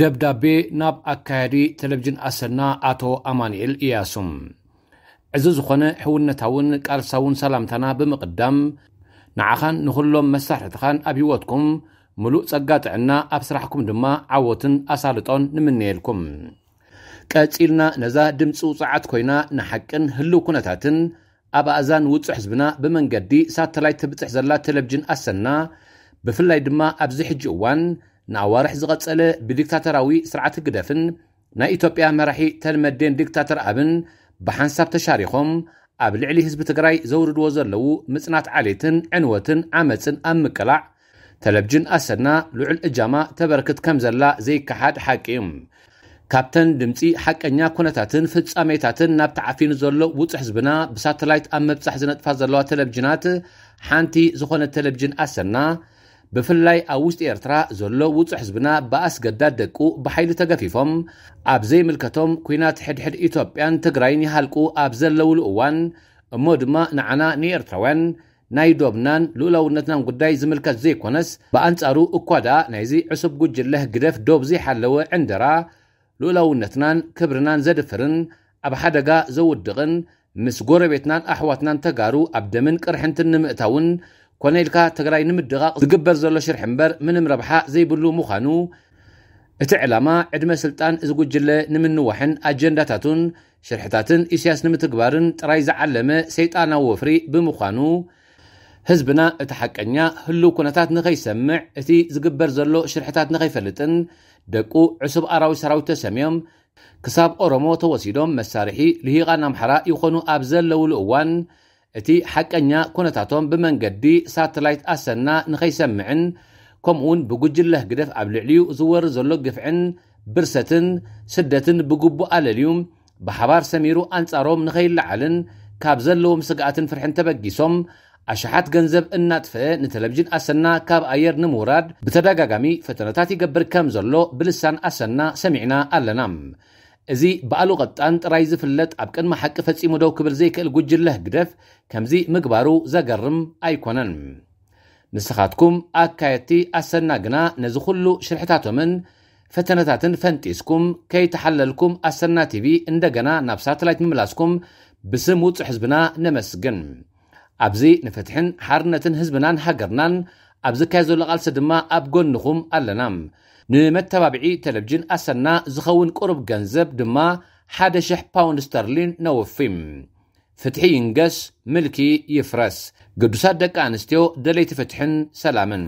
ደብዳቤ ናብ ኣካያዲ ቴሌቭዥን ኣሰና ኣቶ ኣማንኤል እያሱም ዕዚ ዝኾነ ሕውነታውን ቃልሳውን ሰላምታና ብምቕዳም ንዓኻን ንዅሎም መሳርሕትኻን ኣብ ሂወትኩም ምሉእ ጸጋጥዕና ኣብ ስራሕኩም ድማ ዓወትን ኣሳልጦን ንምንኤልኩም ቀጺልና ነዛ ድምፂ ውፅዓት ኮይና ንሓቅን ህሉው ኵነታትን ኣብ ኣእዛን ውጹሕ ህዝብና ብመንገዲ ሳተላይት ህብጽሕ ዘላ ቴሌቭዥን ኣሰና ብፍላይ ድማ ኣብዚ ሕጂ እዋን ንኣዋርሕ ዝቐጸለ ብዲክታተራዊ ስርዓት ግደፍን ናይ ኢትዮጵያ መራሒ ተልመዴን ዲክታተር ኣብን ብሓንሳብ ተሻሪኾም ኣብ ልዕሊ ህዝቢ ትግራይ ዘውርድዎ ዘለዉ ምጽናት ዓሌትን ዕንወትን ዓመፅን ኣብ ምቅላዕ ተለብጅን ኣሰና ልዑል እጃማ ተበርክት ከም ዘላ ዘይከሓድ ሓቂ እዩ ካብተን ድምፂ ሓቀኛ ኩነታትን ፍጻሜታትን ናብ ተዓፊኑ ዘሎ ውፁእ ህዝብና ብሳተላይት ኣብ መብፃሕ ዝነጥፋ ዘለዋ ተለብጅናት ሓንቲ ዝኾነ ተለብጅን ኣሰና ብፍላይ ኣብ ውሽጢ ኤርትራ ዘሎ ውጹሕ ህዝብና ብኣስገዳድ ደቁ ብሓይሊ ተገፊፎም ኣብ ዘይምልከቶም ኲናት ሕድሕድ ኢትጵያን ትግራይን ይሃልቁ ኣብ ዘለውሉ እዋን እሞ ድማ ንዓና ንኤርትራውያን ናይ ዶብናን ልእላውነትናን ጕዳይ ዝምልከት ዘይኰነስ ብኣንጻሩ እኳ ዳኣ ናይዚ ዕሱብ ጕጅለህ ግደፍ ዶብ ዘይሓለወ ዕንደራ ሉእላውነትናን ክብርናን ዘድፍርን ኣብ ሓደጋ ዘውድቕን ምስ ጐረቤትናን ኣሕዋትናን ተጋሩ ኣብ ደምን ቅርሕንትን ንምእተውን كون إلكا تقراي نمدغا زقبر زلو شرح مبر من مربحا زي بلو مخانو اتعلاما عدم سلطان ازقو جلة نمنو وحن أجنداتاتون شرحتاتن إسياس نمتقبارن تراي زعلمة سيطانا وفري بمخانو هزبنا اتحقنيا هلو كونتات نغي سمع اتي زقبر زلو شرحتات نغي فلتن دكو عصب اراوي سراو تسميم كساب اورمو توسيدوم مساريحي لهيغا نامحرا يخونو ابزل لو الاوان እቲ ሓቀኛ ኩነታቶም ብመንገዲ ሳተላይት ኣሰና ንኸይሰምዕን ከምኡውን ብጉጅለ ግደፍ ኣብ ልዕልዩ ዝወርድ ዘሎ ግፍዕን ብርሰትን ስደትን ብግቡእ ኣለልዩ ብሓባር ሰሚሩ ኣንጻሮም ንኸይለዓልን ካብ ዘለዎም ስግኣትን ፍርሕን ተበጊሶም ኣሽሓት ገንዘብ እናጥፍአ ንቴሌቭዥን ኣሰና ካብ ኣየር ንምውራድ ብተደጋጋሚ ፈተነታት ይገብር ከም ዘሎ ብልሳን ኣሰና ሰሚዕና ኣለና إذا بالو قد أنت رايز فلت أبكن ما حق فتسي مدو كبر زيك الجوجر له قدف كمزي مقبارو زجرم أيقونن نسخاتكم أكايتي أسناجنا نزخلو شرحتاتو من فتنتاتن فانتيسكم كي تحللكم أسنا تيفي اندقنا نابسات لايت مملاسكم بسموت حزبنا نمسجن أبزي نفتحن حرنة هزبنا هاجرنا ኣብ ዝካየ ዘሎ ቓልሲ ድማ ኣብ ጎንኹም ኣለና ንመተባብዒ ተለብጅን ኣሰና ዝኸውን ቁርብ ገንዘብ ድማ 1,000 ፓውንድ ስተርሊን ነውፊ ፍትሒ ይንገስ ምልኪ ይፍረስ ቅዱሳት ደቂ ኣንስትዮ ደለይቲ ፍትሕን ሰላምን